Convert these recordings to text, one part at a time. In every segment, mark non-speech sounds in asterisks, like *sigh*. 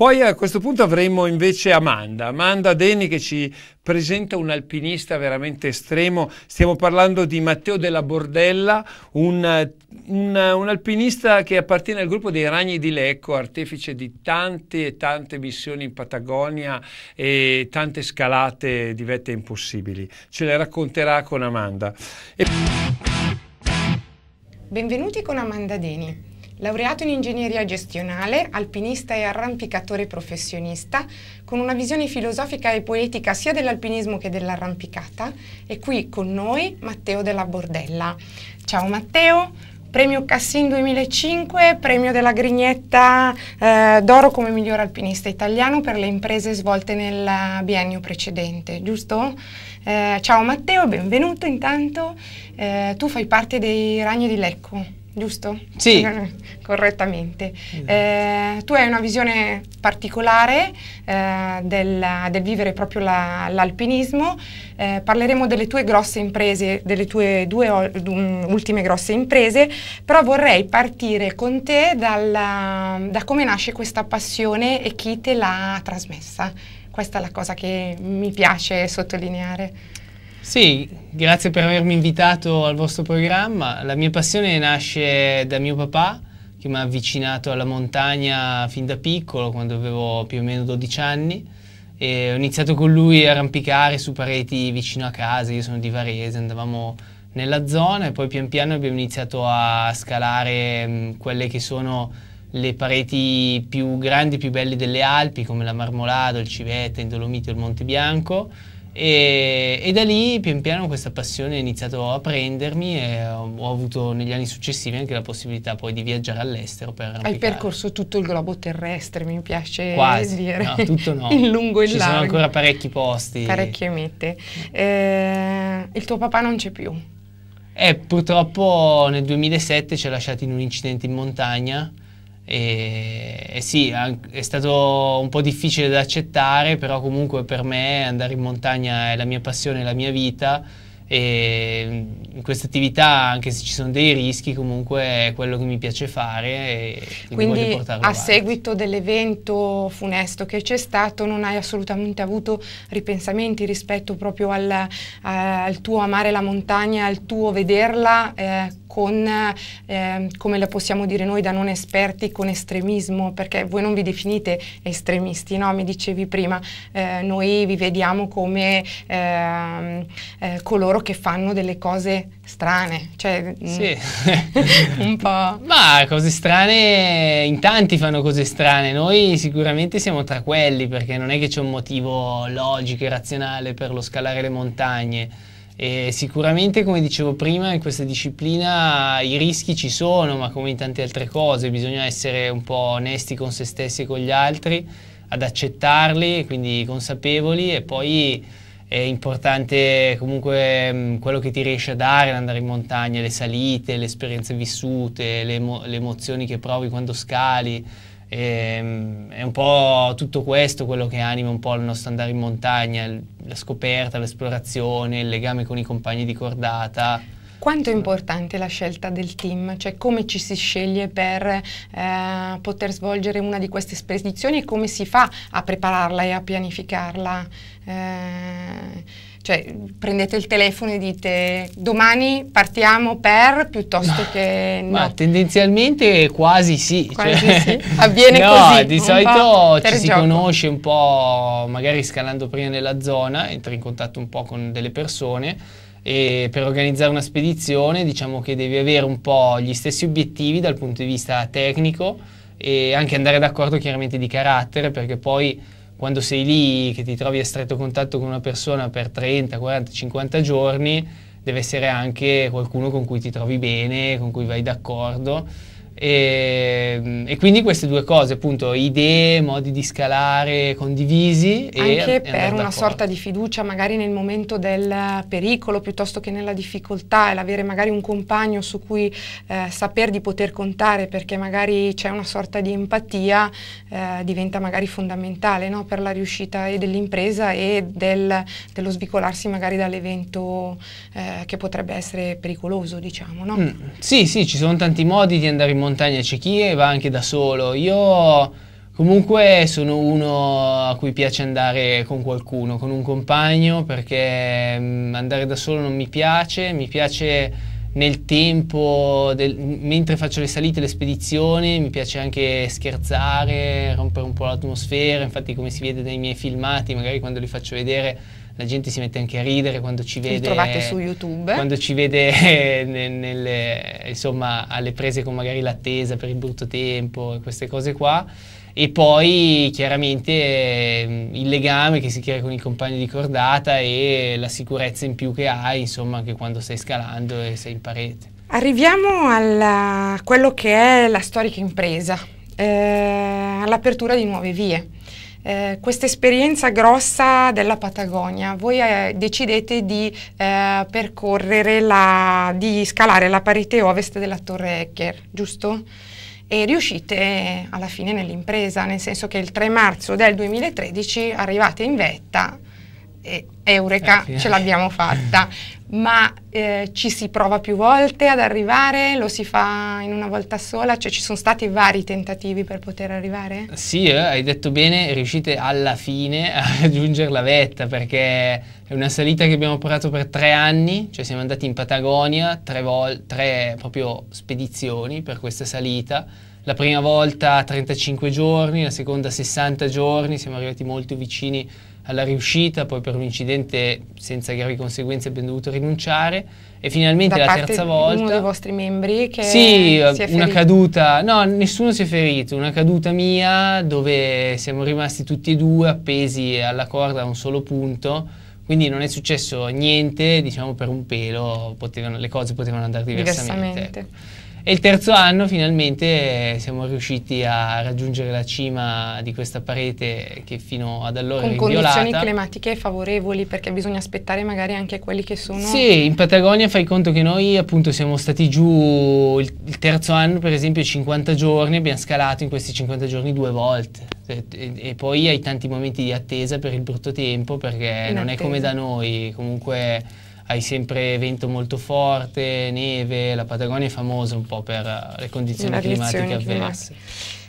Poi a questo punto avremo invece Amanda, Amanda Deni che ci presenta un alpinista veramente estremo, stiamo parlando di Matteo della Bordella, un, un, un alpinista che appartiene al gruppo dei Ragni di Lecco, artefice di tante e tante missioni in Patagonia e tante scalate di vette impossibili. Ce le racconterà con Amanda. E... Benvenuti con Amanda Deni. Laureato in ingegneria gestionale, alpinista e arrampicatore professionista, con una visione filosofica e poetica sia dell'alpinismo che dell'arrampicata, è qui con noi Matteo della Bordella. Ciao Matteo, premio Cassin 2005, premio della Grignetta eh, d'oro come miglior alpinista italiano per le imprese svolte nel biennio precedente, giusto? Eh, ciao Matteo, benvenuto intanto. Eh, tu fai parte dei Ragni di Lecco giusto? Sì. Eh, correttamente. Mm. Eh, tu hai una visione particolare eh, del, del, vivere proprio la, l'alpinismo. Eh, parleremo delle tue grosse imprese, delle tue due um, ultime grosse imprese, però vorrei partire con te dalla, da come nasce questa passione e chi te l'ha trasmessa. Questa è la cosa che mi piace sottolineare. Sì, grazie per avermi invitato al vostro programma. La mia passione nasce da mio papà che mi ha avvicinato alla montagna fin da piccolo, quando avevo più o meno 12 anni. E ho iniziato con lui a arrampicare su pareti vicino a casa, io sono di Varese, andavamo nella zona e poi pian piano abbiamo iniziato a scalare mh, mm, quelle che sono le pareti più grandi, e più belle delle Alpi, come la Marmolado, il Civetta, il Dolomito, il Monte Bianco e, e, da lì pian piano questa passione ha iniziato a prendermi e ho, ho, avuto negli anni successivi anche la possibilità poi di viaggiare all'estero per arrampicare. Hai percorso tutto il globo terrestre, mi piace Quasi, dire. no, tutto no. *laughs* il lungo e il Ci sono ancora parecchi posti. Parecchie mete. Mm. Eh, il tuo papà non c'è più. Eh, purtroppo nel 2007 ci ha lasciati in un incidente in montagna e, e, sì, è stato un po' difficile da accettare, però comunque per me andare in montagna è la mia passione, è la mia vita e mm, in queste attività anche se ci sono dei rischi comunque è quello che mi piace fare e quindi, quindi a avanti. seguito dell'evento funesto che c'è stato non hai assolutamente avuto ripensamenti rispetto proprio al, eh, al tuo amare la montagna al tuo vederla eh, con eh, come la possiamo dire noi da non esperti con estremismo perché voi non vi definite estremisti no? mi dicevi prima eh, noi vi vediamo come ehm, eh, coloro loro che fanno delle cose strane, cioè mm, sì. *laughs* un po'. Ma cose strane, in tanti fanno cose strane, noi sicuramente siamo tra quelli perché non è che c'è un motivo logico e razionale per lo scalare le montagne. E sicuramente, come dicevo prima, in questa disciplina i rischi ci sono, ma come in tante altre cose, bisogna essere un po' onesti con se stessi e con gli altri, ad accettarli, quindi consapevoli e poi è importante comunque mh, mm, quello che ti riesce a dare l'andare in montagna, le salite, le esperienze vissute, le, emo le emozioni che provi quando scali. E, ehm, mh, è un po' tutto questo quello che anima un po' il nostro andare in montagna, la scoperta, l'esplorazione, il legame con i compagni di cordata. Quanto è importante la scelta del team? Cioè come ci si sceglie per eh, poter svolgere una di queste spedizioni e come si fa a prepararla e a pianificarla? Eh, cioè prendete il telefono e dite domani partiamo per piuttosto che no. Ma tendenzialmente quasi sì. Cioè quasi cioè, sì. *laughs* Avviene no, così. di solito ci si gioco. conosce un po' magari scalando prima nella zona, entri in contatto un po' con delle persone e per organizzare una spedizione diciamo che devi avere un po' gli stessi obiettivi dal punto di vista tecnico e anche andare d'accordo chiaramente di carattere perché poi quando sei lì che ti trovi a stretto contatto con una persona per 30, 40, 50 giorni deve essere anche qualcuno con cui ti trovi bene, con cui vai d'accordo e, ehm, e, quindi queste due cose, appunto, idee, modi di scalare condivisi. Anche e per una sorta di fiducia, magari nel momento del pericolo piuttosto che nella difficoltà, e l'avere magari un compagno su cui eh, saper di poter contare perché magari c'è una sorta di empatia, eh, diventa magari fondamentale no? per la riuscita dell'impresa e del, dello svicolarsi magari dall'evento eh, che potrebbe essere pericoloso, diciamo. No? Mm. Sì, sì, ci sono tanti modi di andare in montagna c'è chi e va anche da solo. Io comunque sono uno a cui piace andare con qualcuno, con un compagno, perché mm, andare da solo non mi piace, mi piace nel tempo, del, mentre faccio le salite e le spedizioni, mi piace anche scherzare, rompere un po' l'atmosfera, infatti come si vede dai miei filmati, magari quando li faccio vedere la gente si mette anche a ridere quando ci vede. Li trovate su YouTube. Quando ci vede *laughs* nel, nelle, insomma, alle prese con magari l'attesa per il brutto tempo e queste cose qua. E poi chiaramente ehm, il legame che si crea con i compagni di cordata e la sicurezza in più che hai, insomma, anche quando stai scalando e sei in parete. Arriviamo a quello che è la storica impresa, eh, all'apertura di nuove vie eh, questa esperienza grossa della Patagonia, voi eh, decidete di eh, percorrere, la, di scalare la parete ovest della Torre Ecker, giusto? E riuscite eh, alla fine nell'impresa, nel senso che il 3 marzo del 2013 arrivate in vetta e Eureka eh, ce l'abbiamo fatta. *laughs* ma eh, ci si prova più volte ad arrivare, lo si fa in una volta sola, cioè ci sono stati vari tentativi per poter arrivare? Sì, eh, hai detto bene, riuscite alla fine *laughs* a raggiungere la vetta perché è una salita che abbiamo operato per tre anni, cioè siamo andati in Patagonia, tre, vol- tre proprio spedizioni per questa salita. La prima volta 35 giorni, la seconda 60 giorni, siamo arrivati molto vicini alla riuscita, poi per un incidente senza gravi conseguenze abbiamo dovuto rinunciare e finalmente da la terza volta... uno dei vostri membri che Sì, una caduta, no, nessuno si è ferito, una caduta mia dove siamo rimasti tutti e due appesi alla corda a un solo punto, quindi non è successo niente, diciamo per un pelo potevano, le cose potevano andare diversamente. diversamente. E il terzo anno finalmente siamo riusciti a raggiungere la cima di questa parete che fino ad allora Con era inviolata. Con condizioni climatiche favorevoli perché bisogna aspettare magari anche quelli che sono... Sì, in Patagonia fai conto che noi appunto siamo stati giù il, il terzo anno per esempio 50 giorni, abbiamo scalato in questi 50 giorni due volte e, e poi hai tanti momenti di attesa per il brutto tempo perché in non attesa. è come da noi comunque hai sempre vento molto forte, neve, la Patagonia è famosa un po' per eh, le condizioni le climatiche avverse.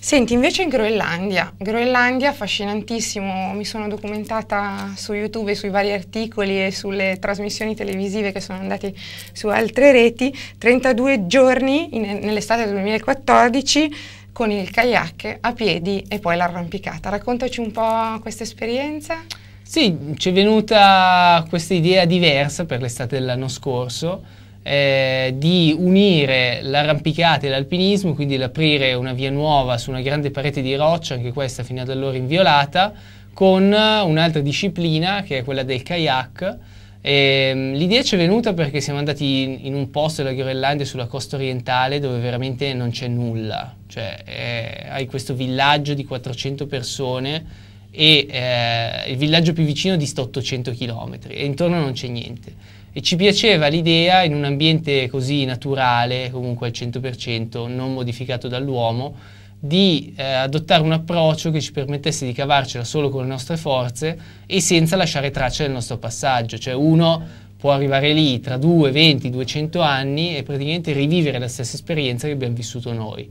Senti, invece in Groenlandia, Groenlandia affascinantissimo, mi sono documentata su YouTube sui vari articoli e sulle trasmissioni televisive che sono andate su altre reti, 32 giorni in, nell'estate del 2014 con il kayak a piedi e poi l'arrampicata. Raccontaci un po' questa esperienza. Sì, ci è venuta questa idea diversa per l'estate dell'anno scorso eh, di unire l'arrampicata e l'alpinismo, quindi l'aprire una via nuova su una grande parete di roccia, anche questa fino ad allora inviolata, con un'altra disciplina che è quella del kayak. Ehm, l'idea ci è venuta perché siamo andati in un posto della Groenlandia sulla costa orientale dove veramente non c'è nulla, cioè eh, hai questo villaggio di 400 persone e eh, il villaggio più vicino dista 800 km e intorno non c'è niente. E ci piaceva l'idea in un ambiente così naturale, comunque al 100% non modificato dall'uomo, di eh, adottare un approccio che ci permettesse di cavarcela solo con le nostre forze e senza lasciare traccia del nostro passaggio. Cioè uno può arrivare lì tra 2, 20, 200 anni e praticamente rivivere la stessa esperienza che abbiamo vissuto noi.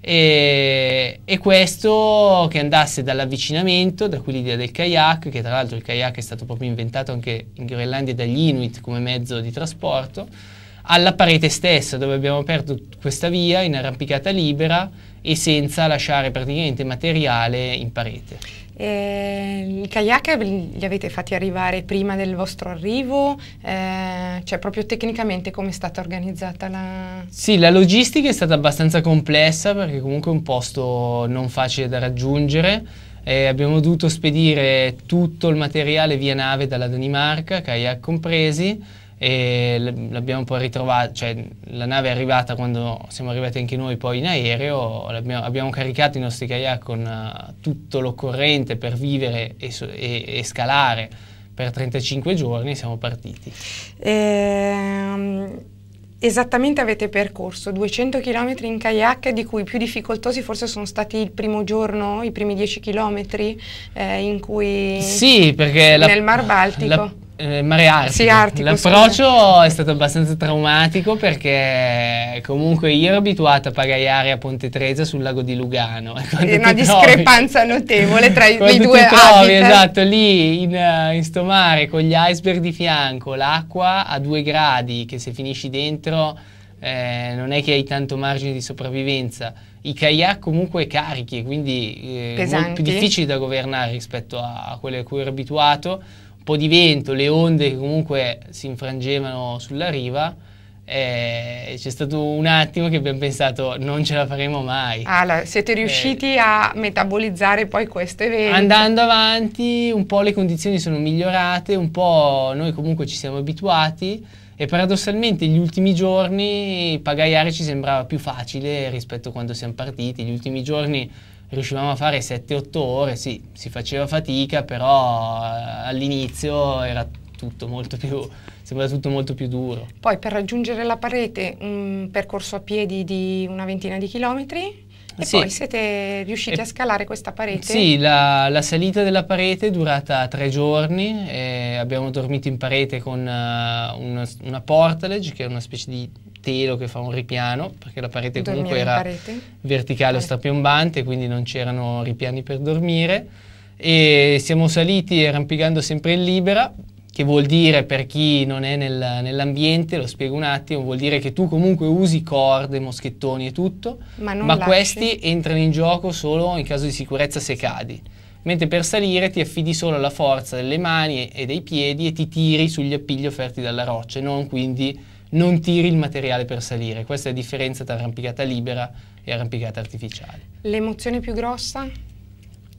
E, e, questo che andasse dall'avvicinamento, da qui l'idea del kayak, che tra l'altro il kayak è stato proprio inventato anche in Groenlandia dagli Inuit come mezzo di trasporto, alla parete stessa dove abbiamo aperto questa via in arrampicata libera e senza lasciare praticamente materiale in parete. Eh, I kayak li avete fatti arrivare prima del vostro arrivo? Eh, cioè proprio tecnicamente come è stata organizzata la... Sì, la logistica è stata abbastanza complessa perché comunque è un posto non facile da raggiungere. Eh, abbiamo dovuto spedire tutto il materiale via nave dalla Danimarca, kayak compresi, e l'abbiamo poi ritrovata, cioè la nave è arrivata quando siamo arrivati anche noi poi in aereo, abbiamo caricato i nostri kayak con uh, tutto l'occorrente per vivere e, e, e scalare per 35 giorni e siamo partiti. Ehm... Esattamente avete percorso 200 km in kayak, di cui i più difficoltosi forse sono stati il primo giorno, i primi 10 km eh, in cui sì, perché nel la, Mar Baltico. La eh, mare artico. artico L'approccio sì. è stato abbastanza traumatico perché comunque io ero abituato a pagaiare a Ponte Trezza sul lago di Lugano. È *laughs* una discrepanza trovi, notevole tra i, due ti trovi, Esatto, lì in, eh, in sto mare con gli iceberg di fianco, l'acqua a due gradi che se finisci dentro... Eh, non è che hai tanto margine di sopravvivenza. I kayak comunque carichi, quindi eh, molto più difficili da governare rispetto a, a quelli a cui ero abituato po' di vento, le onde che comunque si infrangevano sulla riva, eh, c'è stato un attimo che abbiamo pensato non ce la faremo mai. Allora, ah, siete riusciti eh, a metabolizzare poi questo evento? Andando avanti, un po' le condizioni sono migliorate, un po' noi comunque ci siamo abituati e paradossalmente gli ultimi giorni pagaiare ci sembrava più facile rispetto a quando siamo partiti, gli ultimi giorni riuscivamo a fare 7-8 ore, sì, si faceva fatica, però eh, all'inizio era tutto molto più, sembra tutto molto più duro. Poi per raggiungere la parete un percorso a piedi di una ventina di chilometri? E sì. poi siete riusciti e a scalare questa parete? Sì, la, la, salita della parete è durata tre giorni e abbiamo dormito in parete con uh, una, una portage che è una specie di telo che fa un ripiano perché la parete Dormiamo comunque era parete. verticale o eh. strapiombante quindi non c'erano ripiani per dormire e siamo saliti arrampicando sempre in libera che vuol dire per chi non è nel, nell'ambiente, lo spiego un attimo, vuol dire che tu comunque usi corde, moschettoni e tutto, ma, ma questi entrano in gioco solo in caso di sicurezza se cadi. Mentre per salire ti affidi solo alla forza delle mani e dei piedi e ti tiri sugli appigli offerti dalla roccia, e non quindi non tiri il materiale per salire. Questa è la differenza tra arrampicata libera e arrampicata artificiale. L'emozione più grossa?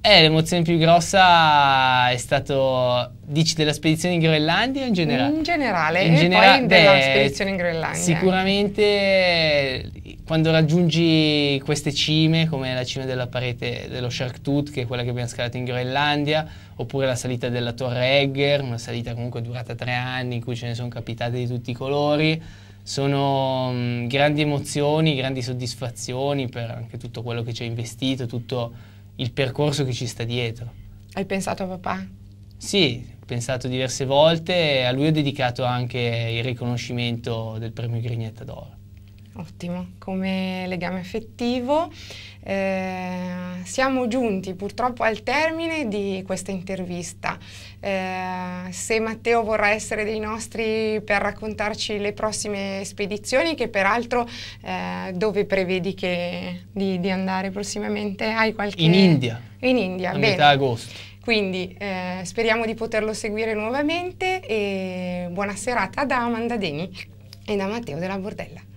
Eh, l'emozione più grossa è stato, dici, della spedizione in Groenlandia o in generale? In generale, in genera- poi della spedizione in Groenlandia. Sicuramente quando raggiungi queste cime, come la cima della parete dello Shark Sharktooth, che è quella che abbiamo scalato in Groenlandia, oppure la salita della Torre Egger, una salita comunque durata tre anni, in cui ce ne sono capitate di tutti i colori, sono mh, mm, grandi emozioni, grandi soddisfazioni per anche tutto quello che ci hai investito, tutto il percorso che ci sta dietro. Hai pensato a papà? Sì, ho pensato diverse volte, e a lui ho dedicato anche il riconoscimento del premio Grignetta d'Oro. Ottimo, come legame affettivo. Eh, siamo giunti purtroppo al termine di questa intervista. Eh, se Matteo vorrà essere dei nostri per raccontarci le prossime spedizioni, che peraltro eh, dove prevedi che, di, di, andare prossimamente? Hai qualche... In India. In India, A metà agosto. Quindi eh, speriamo di poterlo seguire nuovamente e buona serata da Amanda Deni e da Matteo della Bordella.